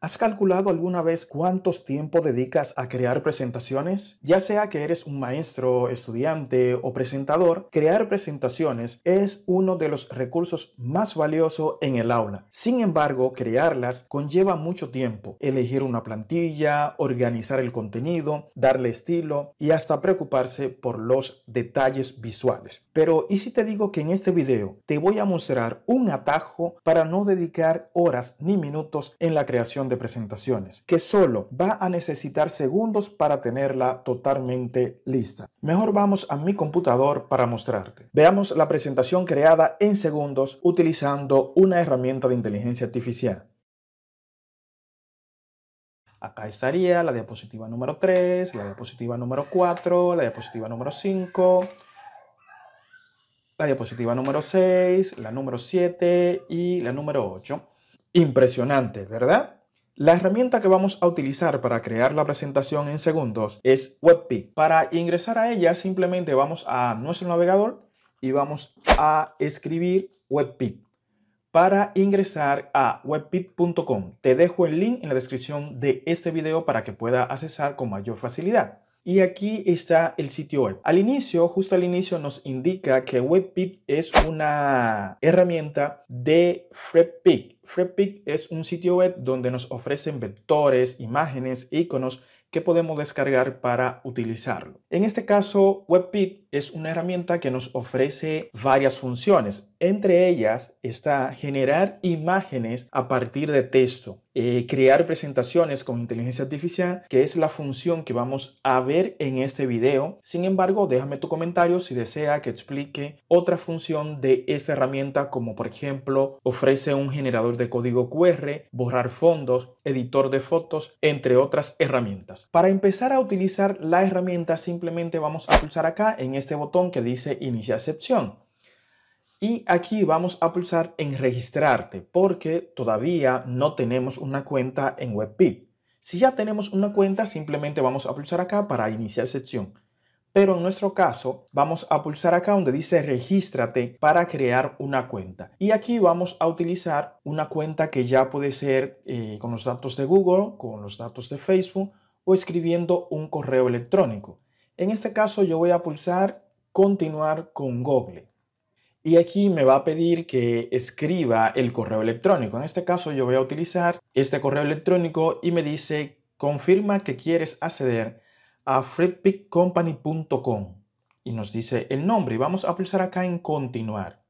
¿Has calculado alguna vez cuántos tiempo dedicas a crear presentaciones? Ya sea que eres un maestro, estudiante o presentador, crear presentaciones es uno de los recursos más valiosos en el aula. Sin embargo, crearlas conlleva mucho tiempo. Elegir una plantilla, organizar el contenido, darle estilo y hasta preocuparse por los detalles visuales. Pero, ¿y si te digo que en este video te voy a mostrar un atajo para no dedicar horas ni minutos en la creación de presentaciones, que solo va a necesitar segundos para tenerla totalmente lista. Mejor vamos a mi computador para mostrarte. Veamos la presentación creada en segundos utilizando una herramienta de inteligencia artificial. Acá estaría la diapositiva número 3, la diapositiva número 4, la diapositiva número 5, la diapositiva número 6, la número 7 y la número 8. Impresionante, ¿verdad? La herramienta que vamos a utilizar para crear la presentación en segundos es WebPit. Para ingresar a ella simplemente vamos a nuestro navegador y vamos a escribir WebPit. Para ingresar a WebPit.com te dejo el link en la descripción de este video para que pueda accesar con mayor facilidad. Y aquí está el sitio web. Al inicio, justo al inicio, nos indica que WebPit es una herramienta de Freepik. Freepik es un sitio web donde nos ofrecen vectores, imágenes, iconos que podemos descargar para utilizarlo. En este caso, WebPit es una herramienta que nos ofrece varias funciones. Entre ellas está generar imágenes a partir de texto, eh, crear presentaciones con inteligencia artificial, que es la función que vamos a ver en este video. Sin embargo, déjame tu comentario si desea que explique otra función de esta herramienta, como por ejemplo ofrece un generador de código QR, borrar fondos, editor de fotos, entre otras herramientas. Para empezar a utilizar la herramienta, simplemente vamos a pulsar acá en este botón que dice iniciar sesión. Y aquí vamos a pulsar en registrarte porque todavía no tenemos una cuenta en webP. Si ya tenemos una cuenta, simplemente vamos a pulsar acá para iniciar sesión. Pero en nuestro caso, vamos a pulsar acá donde dice regístrate para crear una cuenta. Y aquí vamos a utilizar una cuenta que ya puede ser eh, con los datos de Google, con los datos de Facebook o escribiendo un correo electrónico. En este caso yo voy a pulsar continuar con Google. Y aquí me va a pedir que escriba el correo electrónico. En este caso yo voy a utilizar este correo electrónico y me dice confirma que quieres acceder a freepickcompany.com y nos dice el nombre y vamos a pulsar acá en continuar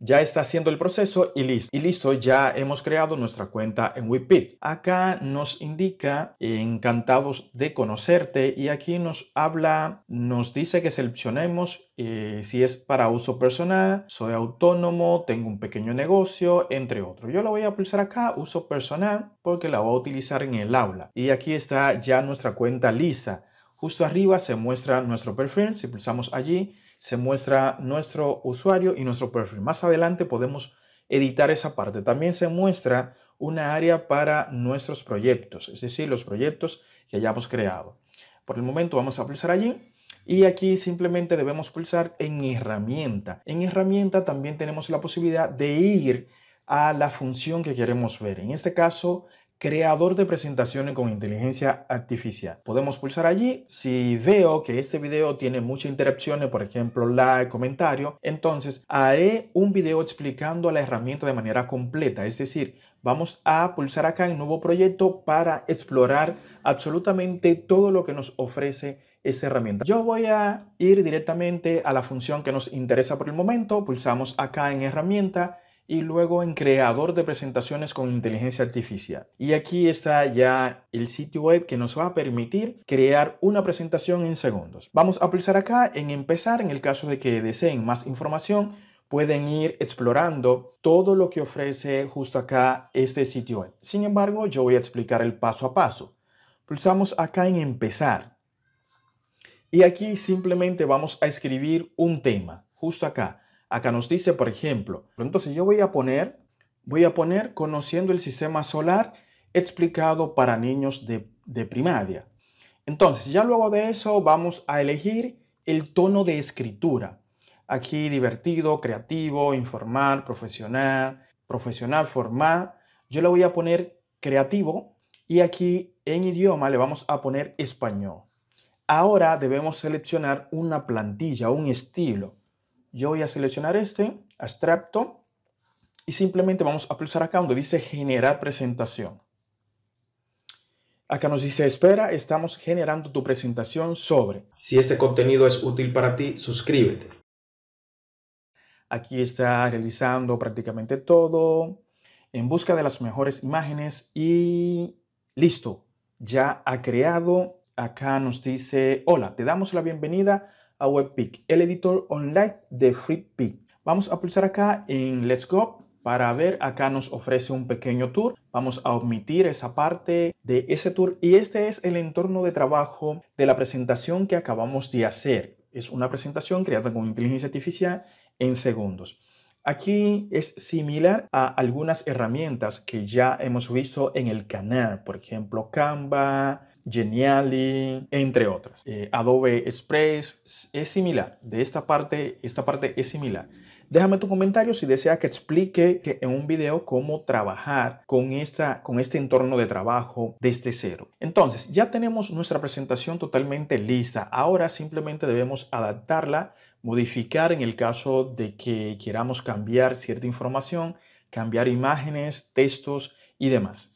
ya está haciendo el proceso y listo. Y listo, ya hemos creado nuestra cuenta en WePit. Acá nos indica encantados de conocerte y aquí nos habla, nos dice que seleccionemos eh, si es para uso personal, soy autónomo, tengo un pequeño negocio, entre otros. Yo lo voy a pulsar acá, uso personal, porque la voy a utilizar en el aula. Y aquí está ya nuestra cuenta lista. Justo arriba se muestra nuestro perfil. Si pulsamos allí, se muestra nuestro usuario y nuestro perfil. Más adelante podemos editar esa parte. También se muestra una área para nuestros proyectos, es decir, los proyectos que hayamos creado. Por el momento vamos a pulsar allí y aquí simplemente debemos pulsar en herramienta. En herramienta también tenemos la posibilidad de ir a la función que queremos ver. En este caso creador de presentaciones con inteligencia artificial. Podemos pulsar allí. Si veo que este video tiene muchas interacciones, por ejemplo, like, comentario, entonces haré un video explicando la herramienta de manera completa. Es decir, vamos a pulsar acá en nuevo proyecto para explorar absolutamente todo lo que nos ofrece esa herramienta. Yo voy a ir directamente a la función que nos interesa por el momento. Pulsamos acá en herramienta y luego en creador de presentaciones con inteligencia artificial. Y aquí está ya el sitio web que nos va a permitir crear una presentación en segundos. Vamos a pulsar acá en empezar. En el caso de que deseen más información, pueden ir explorando todo lo que ofrece justo acá este sitio web. Sin embargo, yo voy a explicar el paso a paso. Pulsamos acá en empezar. Y aquí simplemente vamos a escribir un tema, justo acá. Acá nos dice, por ejemplo, entonces yo voy a poner, voy a poner conociendo el sistema solar explicado para niños de, de primaria. Entonces, ya luego de eso vamos a elegir el tono de escritura. Aquí divertido, creativo, informal, profesional, profesional, formal. Yo le voy a poner creativo y aquí en idioma le vamos a poner español. Ahora debemos seleccionar una plantilla, un estilo. Yo voy a seleccionar este, abstracto, y simplemente vamos a pulsar acá donde dice generar presentación. Acá nos dice espera, estamos generando tu presentación sobre. Si este contenido es útil para ti, suscríbete. Aquí está realizando prácticamente todo, en busca de las mejores imágenes y listo, ya ha creado. Acá nos dice, hola, te damos la bienvenida a WebPick, el editor online de FreePick. Vamos a pulsar acá en Let's Go para ver, acá nos ofrece un pequeño tour. Vamos a omitir esa parte de ese tour y este es el entorno de trabajo de la presentación que acabamos de hacer. Es una presentación creada con inteligencia artificial en segundos. Aquí es similar a algunas herramientas que ya hemos visto en el canal, por ejemplo, Canva, Geniali, entre otras. Eh, Adobe Express es similar. De esta parte, esta parte es similar. Déjame tu comentario si deseas que explique que en un video cómo trabajar con, esta, con este entorno de trabajo desde cero. Entonces, ya tenemos nuestra presentación totalmente lista. Ahora simplemente debemos adaptarla, modificar en el caso de que queramos cambiar cierta información, cambiar imágenes, textos y demás.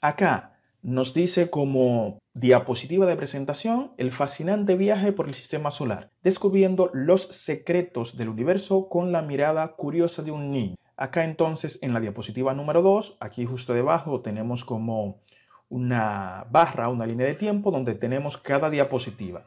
Acá nos dice como diapositiva de presentación el fascinante viaje por el sistema solar, descubriendo los secretos del universo con la mirada curiosa de un niño. Acá entonces en la diapositiva número 2, aquí justo debajo tenemos como una barra, una línea de tiempo donde tenemos cada diapositiva.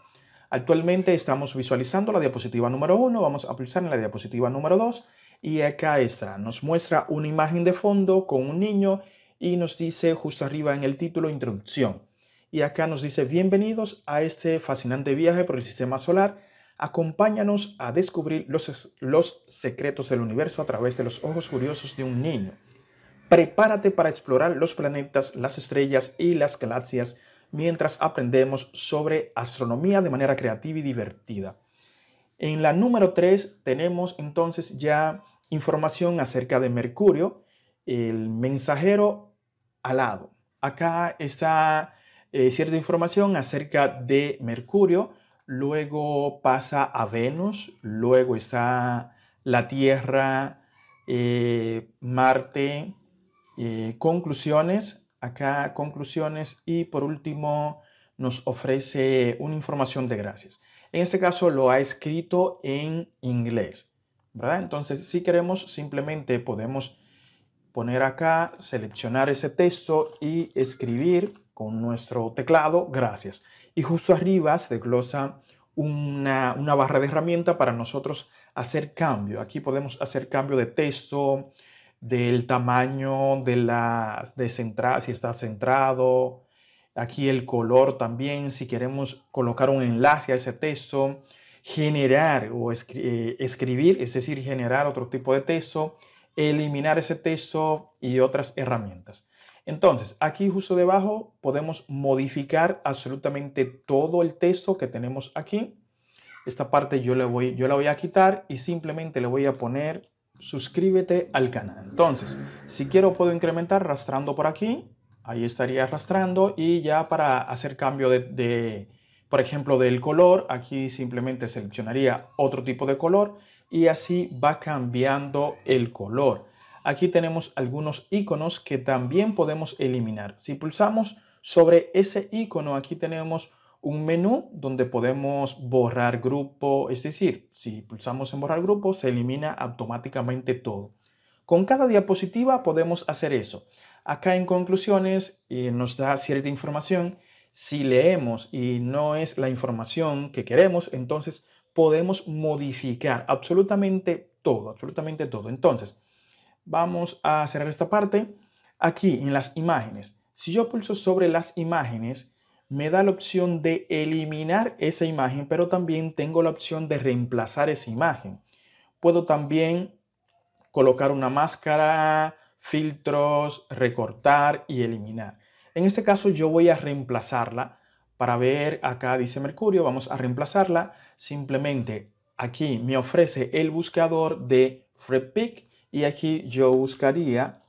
Actualmente estamos visualizando la diapositiva número 1, vamos a pulsar en la diapositiva número 2 y acá está, nos muestra una imagen de fondo con un niño y nos dice justo arriba en el título Introducción. Y acá nos dice, bienvenidos a este fascinante viaje por el sistema solar. Acompáñanos a descubrir los, los secretos del universo a través de los ojos curiosos de un niño. Prepárate para explorar los planetas, las estrellas y las galaxias mientras aprendemos sobre astronomía de manera creativa y divertida. En la número 3 tenemos entonces ya información acerca de Mercurio, el mensajero al lado. Acá está eh, cierta información acerca de Mercurio, luego pasa a Venus, luego está la Tierra, eh, Marte, eh, conclusiones, acá conclusiones y por último nos ofrece una información de gracias. En este caso lo ha escrito en inglés, ¿verdad? Entonces, si queremos, simplemente podemos poner acá, seleccionar ese texto y escribir con nuestro teclado, gracias. Y justo arriba se desglosa una, barra de herramienta para nosotros hacer cambio. Aquí podemos hacer cambio de texto, del tamaño, de la si está centrado, aquí el color también, si queremos colocar un enlace a ese texto, generar o eh, escribir, es decir, generar otro tipo de texto, eliminar ese texto y otras herramientas. Entonces, aquí justo debajo podemos modificar absolutamente todo el texto que tenemos aquí. Esta parte yo, le voy, yo la voy a quitar y simplemente le voy a poner suscríbete al canal. Entonces, si quiero puedo incrementar arrastrando por aquí. Ahí estaría arrastrando y ya para hacer cambio de, de por ejemplo, del color, aquí simplemente seleccionaría otro tipo de color y así va cambiando el color. Aquí tenemos algunos iconos que también podemos eliminar. Si pulsamos sobre ese icono, aquí tenemos un menú donde podemos borrar grupo, es decir, si pulsamos en borrar grupo, se elimina automáticamente todo. Con cada diapositiva podemos hacer eso. Acá en conclusiones eh, nos da cierta información. Si leemos y no es la información que queremos, entonces podemos modificar absolutamente todo, absolutamente todo. Entonces, vamos a cerrar esta parte. Aquí en las imágenes, si yo pulso sobre las imágenes, me da la opción de eliminar esa imagen, pero también tengo la opción de reemplazar esa imagen. Puedo también colocar una máscara, filtros, recortar y eliminar. En este caso yo voy a reemplazarla para ver, acá dice Mercurio, vamos a reemplazarla simplemente aquí me ofrece el buscador de Pick y aquí yo buscaría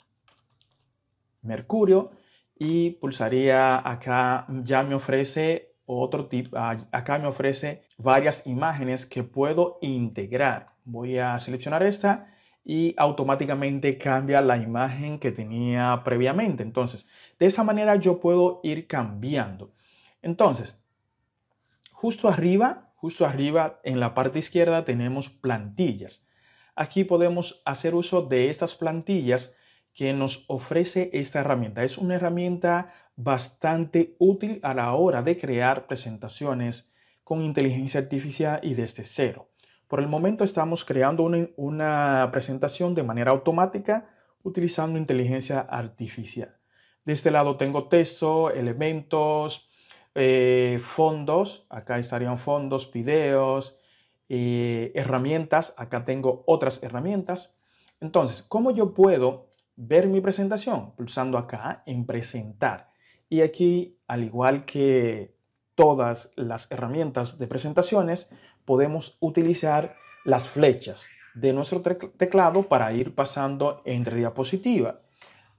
Mercurio y pulsaría acá, ya me ofrece otro tipo, ah, acá me ofrece varias imágenes que puedo integrar. Voy a seleccionar esta y automáticamente cambia la imagen que tenía previamente. Entonces, de esa manera yo puedo ir cambiando. Entonces, justo arriba Justo arriba en la parte izquierda tenemos plantillas. Aquí podemos hacer uso de estas plantillas que nos ofrece esta herramienta. Es una herramienta bastante útil a la hora de crear presentaciones con inteligencia artificial y desde cero. Por el momento estamos creando una, presentación de manera automática utilizando inteligencia artificial. De este lado tengo texto, elementos, eh, fondos, acá estarían fondos, videos, eh, herramientas, acá tengo otras herramientas. Entonces, ¿cómo yo puedo ver mi presentación? Pulsando acá en presentar. Y aquí, al igual que todas las herramientas de presentaciones, podemos utilizar las flechas de nuestro teclado para ir pasando entre diapositivas.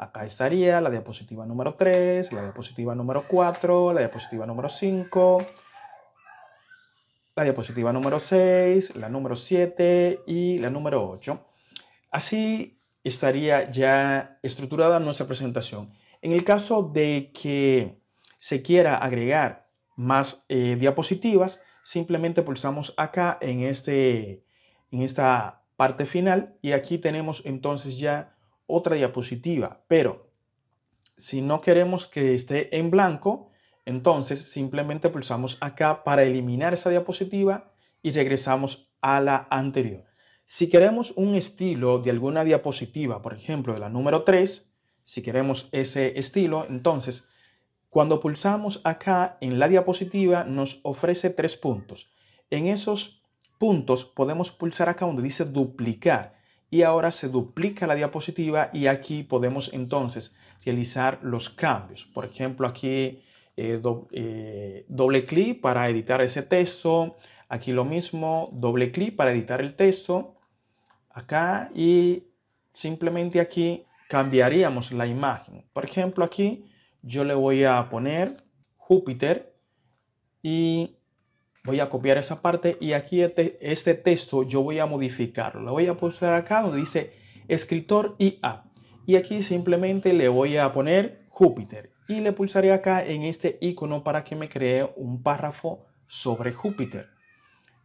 Acá estaría la diapositiva número 3, la diapositiva número 4, la diapositiva número 5, la diapositiva número 6, la número 7 y la número 8. Así estaría ya estructurada nuestra presentación. En el caso de que se quiera agregar más eh, diapositivas, simplemente pulsamos acá en, este, en esta parte final y aquí tenemos entonces ya otra diapositiva, pero si no queremos que esté en blanco, entonces simplemente pulsamos acá para eliminar esa diapositiva y regresamos a la anterior. Si queremos un estilo de alguna diapositiva, por ejemplo de la número 3, si queremos ese estilo, entonces cuando pulsamos acá en la diapositiva nos ofrece tres puntos. En esos puntos podemos pulsar acá donde dice duplicar y ahora se duplica la diapositiva y aquí podemos entonces realizar los cambios. Por ejemplo, aquí eh, eh, doble clic para editar ese texto. Aquí lo mismo, doble clic para editar el texto. Acá y simplemente aquí cambiaríamos la imagen. Por ejemplo, aquí yo le voy a poner Júpiter y voy a copiar esa parte y aquí este, este texto yo voy a modificarlo. Lo voy a pulsar acá donde dice escritor IA. Y aquí simplemente le voy a poner Júpiter y le pulsaré acá en este icono para que me cree un párrafo sobre Júpiter.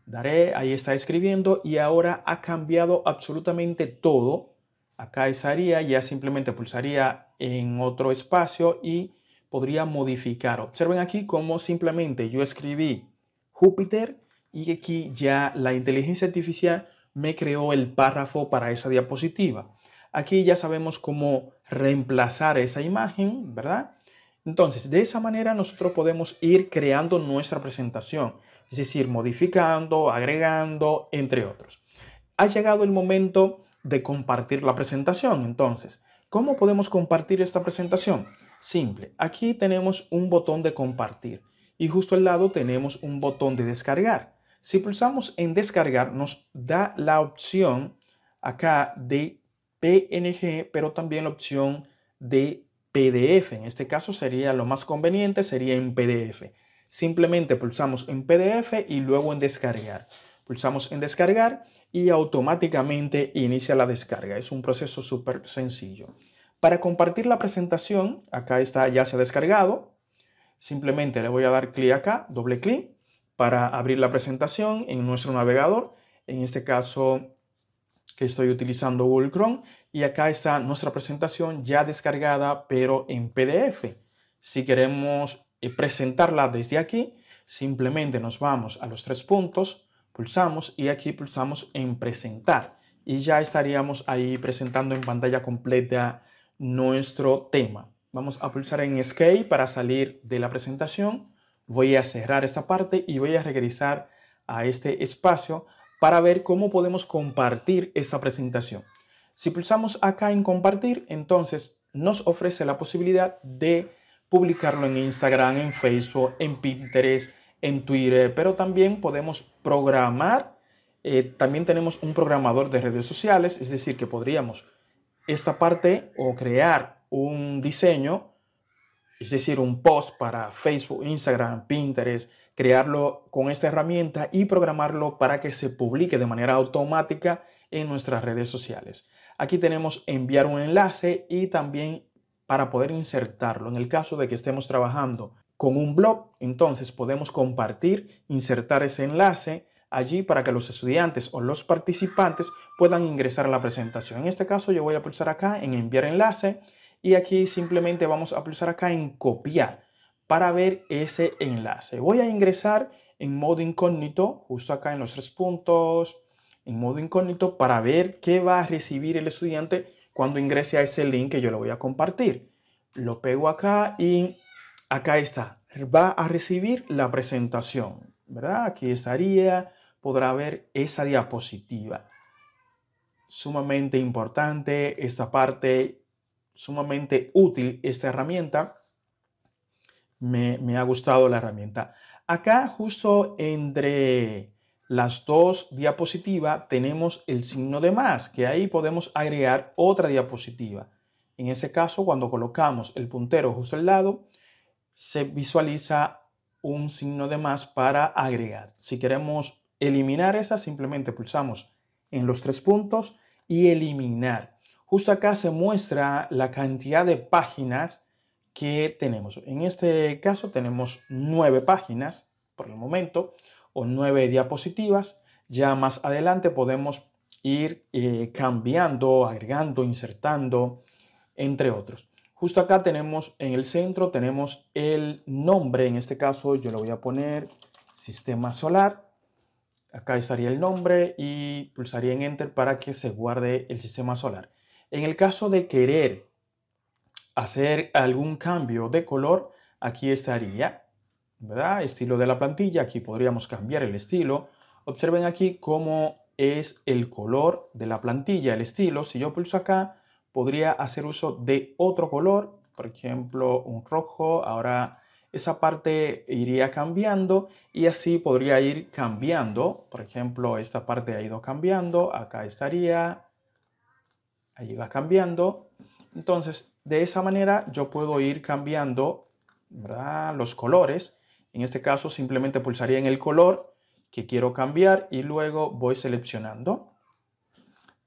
Daré, ahí está escribiendo y ahora ha cambiado absolutamente todo. Acá estaría, ya simplemente pulsaría en otro espacio y podría modificar. Observen aquí cómo simplemente yo escribí Júpiter y aquí ya la inteligencia artificial me creó el párrafo para esa diapositiva. Aquí ya sabemos cómo reemplazar esa imagen, ¿verdad? Entonces, de esa manera nosotros podemos ir creando nuestra presentación, es decir, modificando, agregando, entre otros. Ha llegado el momento de compartir la presentación. Entonces, ¿cómo podemos compartir esta presentación? Simple, aquí tenemos un botón de compartir y justo al lado tenemos un botón de descargar. Si pulsamos en descargar nos da la opción acá de PNG, pero también la opción de PDF. En este caso sería lo más conveniente, sería en PDF. Simplemente pulsamos en PDF y luego en descargar. Pulsamos en descargar y automáticamente inicia la descarga. Es un proceso súper sencillo. Para compartir la presentación, acá está ya se ha descargado, Simplemente le voy a dar clic acá, doble clic, para abrir la presentación en nuestro navegador. En este caso que estoy utilizando Google Chrome y acá está nuestra presentación ya descargada pero en PDF. Si queremos eh, presentarla desde aquí, simplemente nos vamos a los tres puntos, pulsamos y aquí pulsamos en presentar y ya estaríamos ahí presentando en pantalla completa nuestro tema. Vamos a pulsar en Escape para salir de la presentación. Voy a cerrar esta parte y voy a regresar a este espacio para ver cómo podemos compartir esta presentación. Si pulsamos acá en compartir, entonces nos ofrece la posibilidad de publicarlo en Instagram, en Facebook, en Pinterest, en Twitter, pero también podemos programar. Eh, también tenemos un programador de redes sociales, es decir, que podríamos esta parte o crear un diseño, es decir, un post para Facebook, Instagram, Pinterest, crearlo con esta herramienta y programarlo para que se publique de manera automática en nuestras redes sociales. Aquí tenemos enviar un enlace y también para poder insertarlo. En el caso de que estemos trabajando con un blog, entonces podemos compartir, insertar ese enlace allí para que los estudiantes o los participantes puedan ingresar a la presentación. En este caso yo voy a pulsar acá en enviar enlace y aquí simplemente vamos a pulsar acá en copiar para ver ese enlace. Voy a ingresar en modo incógnito, justo acá en los tres puntos, en modo incógnito para ver qué va a recibir el estudiante cuando ingrese a ese link que yo le voy a compartir. Lo pego acá y acá está. Va a recibir la presentación, ¿verdad? Aquí estaría, podrá ver esa diapositiva. Sumamente importante esta parte sumamente útil esta herramienta. Me, ha gustado la herramienta. Acá justo entre las dos diapositivas tenemos el signo de más, que ahí podemos agregar otra diapositiva. En ese caso, cuando colocamos el puntero justo al lado, se visualiza un signo de más para agregar. Si queremos eliminar esa, simplemente pulsamos en los tres puntos y eliminar. Justo acá se muestra la cantidad de páginas que tenemos. En este caso tenemos nueve páginas por el momento o nueve diapositivas. Ya más adelante podemos ir eh, cambiando, agregando, insertando, entre otros. Justo acá tenemos en el centro, tenemos el nombre. En este caso yo le voy a poner sistema solar. Acá estaría el nombre y pulsaría en enter para que se guarde el sistema solar. En el caso de querer hacer algún cambio de color, aquí estaría, ¿verdad? Estilo de la plantilla, aquí podríamos cambiar el estilo. Observen aquí cómo es el color de la plantilla, el estilo. Si yo pulso acá, podría hacer uso de otro color, por ejemplo, un rojo. Ahora esa parte iría cambiando y así podría ir cambiando. Por ejemplo, esta parte ha ido cambiando. Acá estaría, Ahí va cambiando. Entonces, de esa manera yo puedo ir cambiando los colores. En este caso, simplemente pulsaría en el color que quiero cambiar y luego voy seleccionando.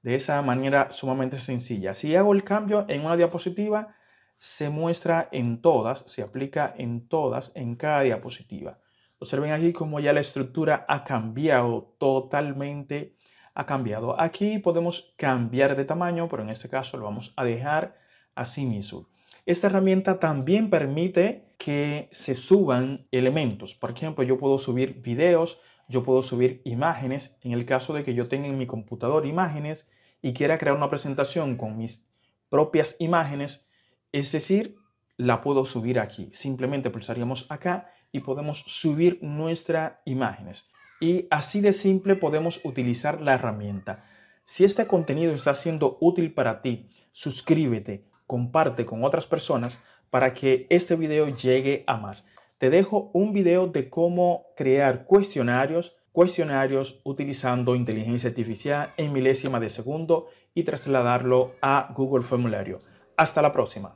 De esa manera sumamente sencilla. Si hago el cambio en una diapositiva, se muestra en todas, se aplica en todas, en cada diapositiva. Observen aquí como ya la estructura ha cambiado totalmente ha cambiado. Aquí podemos cambiar de tamaño, pero en este caso lo vamos a dejar así mismo. Esta herramienta también permite que se suban elementos. Por ejemplo, yo puedo subir videos, yo puedo subir imágenes. En el caso de que yo tenga en mi computador imágenes y quiera crear una presentación con mis propias imágenes, es decir, la puedo subir aquí. Simplemente pulsaríamos acá y podemos subir nuestras imágenes y así de simple podemos utilizar la herramienta. Si este contenido está siendo útil para ti, suscríbete, comparte con otras personas para que este video llegue a más. Te dejo un video de cómo crear cuestionarios, cuestionarios utilizando inteligencia artificial en milésima de segundo y trasladarlo a Google Formulario. Hasta la próxima.